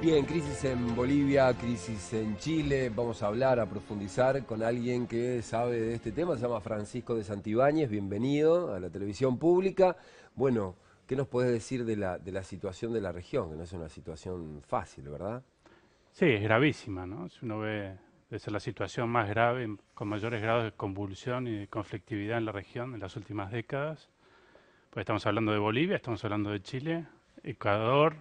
Bien, crisis en Bolivia, crisis en Chile. Vamos a hablar, a profundizar con alguien que sabe de este tema. Se llama Francisco de Santibáñez. Bienvenido a la televisión pública. Bueno, ¿Qué nos podés decir de la, situación de la región? Que no es una situación fácil, ¿verdad? Sí, es gravísima, ¿no? Si uno ve la situación más grave, con mayores grados de convulsión y de conflictividad en la región en las últimas décadas, pues estamos hablando de Bolivia, estamos hablando de Chile, Ecuador,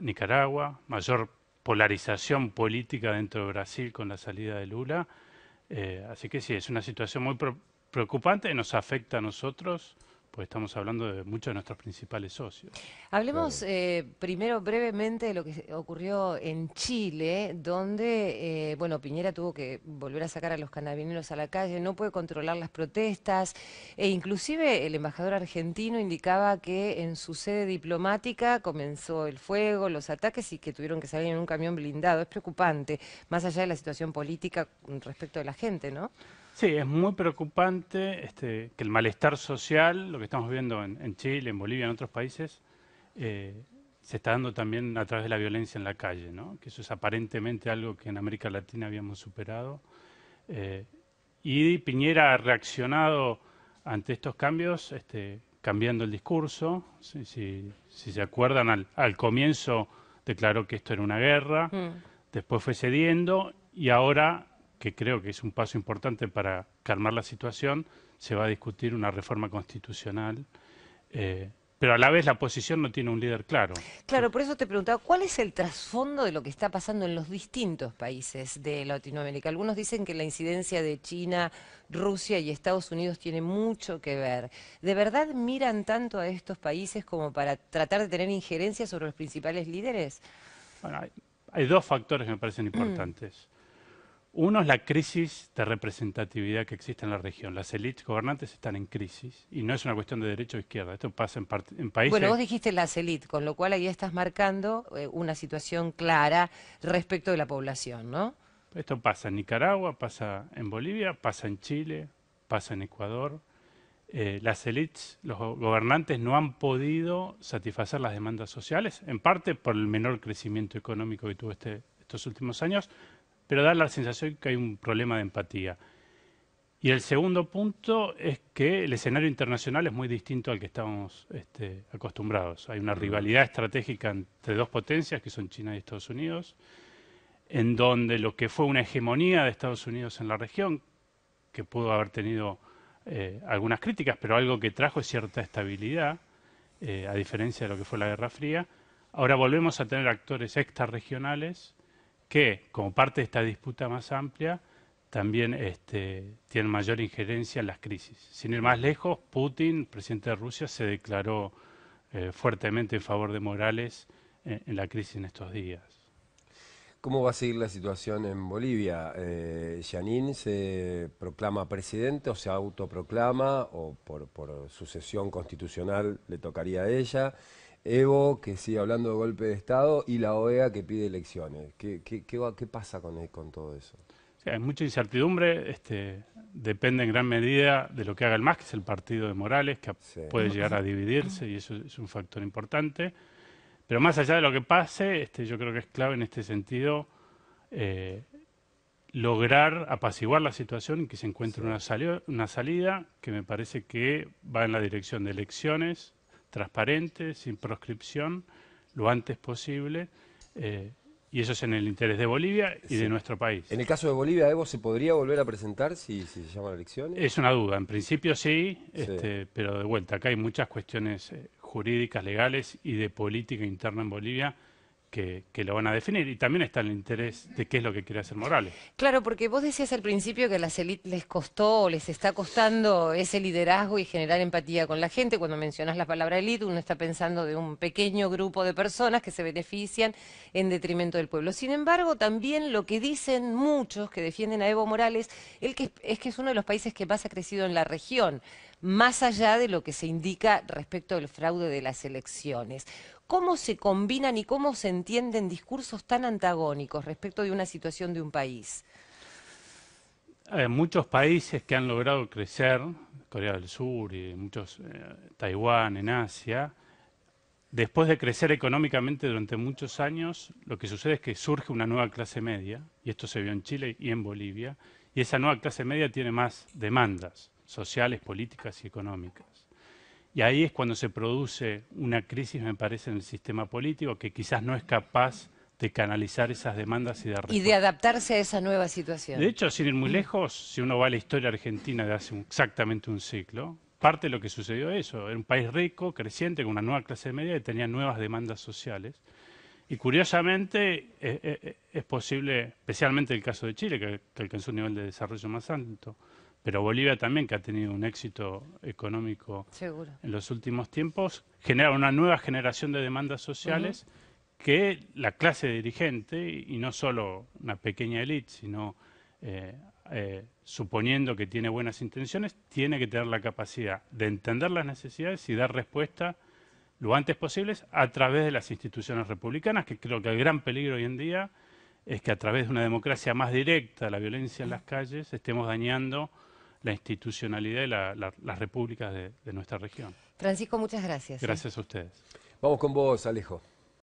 Nicaragua, mayor polarización política dentro de Brasil con la salida de Lula. Eh, así que sí, es una situación muy preocupante y nos afecta a nosotros estamos hablando de muchos de nuestros principales socios. Hablemos eh, primero brevemente de lo que ocurrió en Chile, donde eh, bueno Piñera tuvo que volver a sacar a los canabineros a la calle, no puede controlar las protestas, e inclusive el embajador argentino indicaba que en su sede diplomática comenzó el fuego, los ataques y que tuvieron que salir en un camión blindado. Es preocupante, más allá de la situación política mm, respecto de la gente, ¿no? Sí, es muy preocupante este, que el malestar social, lo que estamos viendo en, Chile, en Bolivia, en otros países, eh, se está dando también a través de la violencia en la calle, que eso es aparentemente algo que en América Latina habíamos superado. Eh, y Piñera ha reaccionado ante estos cambios, este, cambiando el discurso. Si, se acuerdan, al, comienzo declaró que esto era una guerra, mm. después fue cediendo y ahora que creo que es un paso importante para calmar la situación, se va a discutir una reforma constitucional. Eh, pero a la vez la oposición no tiene un líder claro. Claro, por eso te preguntaba, ¿cuál es el trasfondo de lo que está pasando en los distintos países de Latinoamérica? Algunos dicen que la incidencia de China, Rusia y Estados Unidos tiene mucho que ver. ¿De verdad miran tanto a estos países como para tratar de tener injerencia sobre los principales líderes? Bueno, hay dos factores que me parecen mm. importantes. Uno es la crisis de representatividad que existe en la región. Las élites gobernantes están en crisis y no es una cuestión de derecho o izquierda. Esto pasa en, países. Bueno, vos dijiste las élites, con lo cual ahí estás marcando eh, una situación clara respecto de la población, ¿no? Esto pasa en Nicaragua, pasa en Bolivia, pasa en Chile, pasa en Ecuador. Eh, las élites, los gobernantes no han podido satisfacer las demandas sociales, en parte por el menor crecimiento económico que tuvo este, estos últimos años, pero da la sensación que hay un problema de empatía. Y el segundo punto es que el escenario internacional es muy distinto al que estamos este, acostumbrados. Hay una rivalidad estratégica entre dos potencias, que son China y Estados Unidos, en donde lo que fue una hegemonía de Estados Unidos en la región, que pudo haber tenido eh, algunas críticas, pero algo que trajo es cierta estabilidad, eh, a diferencia de lo que fue la Guerra Fría, ahora volvemos a tener actores extra-regionales, que, como parte de esta disputa más amplia, también este, tiene tienen mayor injerencia en las crisis. Sin ir más lejos, Putin, presidente de Rusia, se declaró eh, fuertemente en favor de Morales eh, en, la crisis en estos días. ¿Cómo va a seguir la situación en Bolivia? Eh, ¿Yanin se proclama presidente o se autoproclama o por, por sucesión constitucional le tocaría a ella? Evo, que sigue hablando de golpe de Estado, y la OEA, que pide elecciones. ¿Qué, qué, qué, pasa con, e, con todo eso? hay mucha incertidumbre. Este, depende en gran medida de lo que haga el MAS, que es el partido de Morales, que puede llegar a dividirse, y eso es un factor importante. Pero más allá de lo que pase, este, yo creo que es clave en este sentido eh, lograr apaciguar la situación y que se encuentre una, una salida que me parece que va en la dirección de elecciones transparente, sin proscripción, lo antes posible. Eh, y eso es en el interés de Bolivia y de nuestro país. En el caso de Bolivia, Evo, ¿se podría volver a presentar si, se llaman elecciones? Es una duda. En principio sí, este, pero de vuelta, acá hay muchas cuestiones eh, jurídicas, legales y de política interna en Bolivia que, lo van a definir. Y también está el interés de qué es lo que quiere hacer Morales. Claro, porque vos decías al principio que a las élites les costó o les está costando ese liderazgo y generar empatía con la gente. Cuando mencionas la palabra élite, uno está pensando de un pequeño grupo de personas que se benefician en detrimento del pueblo. Sin embargo, también lo que dicen muchos que defienden a Evo Morales es que es uno de los países que más ha crecido en la región más allá de lo que se indica respecto del fraude de las elecciones cómo se combinan y cómo se entienden discursos tan antagónicos respecto de una situación de un país. Eh, muchos países que han logrado crecer, Corea del Sur y muchos, eh, Taiwán en Asia, después de crecer económicamente durante muchos años, lo que sucede es que surge una nueva clase media, y esto se vio en Chile y en Bolivia, y esa nueva clase media tiene más demandas sociales, políticas y económicas. Y ahí es cuando se produce una crisis, me parece, en el sistema político, que quizás no es capaz de canalizar esas demandas y de adaptarse a esa nueva situación. De hecho, sin ir muy lejos, si uno va a la historia argentina de hace exactamente un siglo, parte de lo que sucedió eso. Era un país rico, creciente, con una nueva clase media y tenía nuevas demandas sociales. Y curiosamente e, e, e, es, posible, especialmente el caso de Chile, que, que alcanzó un nivel de desarrollo más alto, pero Bolivia también, que ha tenido un éxito económico en los últimos tiempos, genera una nueva generación de demandas sociales que la clase dirigente, y no solo una pequeña élite, sino eh, eh, suponiendo que tiene buenas intenciones, tiene que tener la capacidad de entender las necesidades y dar respuesta lo antes posible a través de las instituciones republicanas, que creo que el gran peligro hoy en día es que a través de una democracia más directa, la violencia en las calles, estemos dañando la institucionalidad y la, las repúblicas de, nuestra región. Francisco, muchas gracias. ¿eh? Gracias a ustedes. Vamos con vos, Alejo.